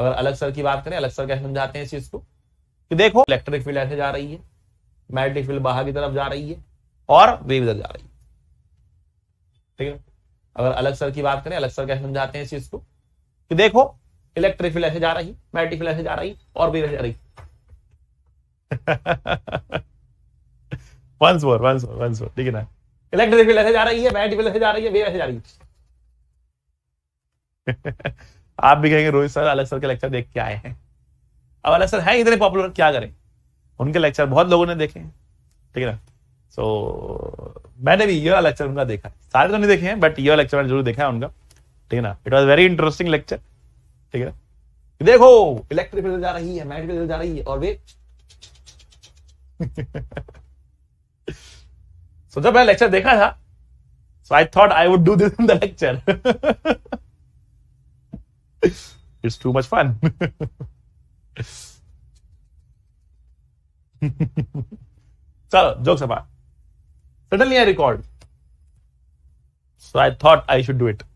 अगर अलग सर की बात करें अलग सर कैसे समझाते हैं इस चीज को कि देखो इलेक्ट्रिक फील्ड ऐसे जा रही है मैग्नेटिक फील्ड बाहर की तरफ जा रही है और वेव इधर जा रही है ठीक है अगर अलग सर की बात करें अलग सर कैसे समझाते हैं इस चीज को कि देखो इलेक्ट्रिक फील्ड ऐसे जा रही है मैग्नेटिक फील्ड ऐसे जा रही है और वेव ऐसे जा रही once more once more once more ठीक है ना इलेक्ट्रिक फील्ड ऐसे जा रही है मैग्नेटिक फील्ड ऐसे जा रही है वेव ऐसे जा रही है आप भी कहेंगे रोहित सर अलग सर के लेक्चर देख के आए हैं अब अलग सर है इतने पॉपुलर क्या करें उनके लेक्चर बहुत लोगों ने देखे हैं ठीक है ना सो so, मैंने भी ये लेक्चर उनका देखा सारे तो नहीं देखे हैं बट ये लेक्चर मैंने जरूर देखा है उनका ठीक है ना it was very interesting lecture ठीक है देखो इलेक्ट्रिक फिल्टर जा रही है मैग्नेटिक फिल्टर जा रही है और वे सो so, जब मैं लेक्चर देखा था so I thought I would do this in the lecture it's too much fun. so, jokes apart. Suddenly I recalled. So I thought I should do it.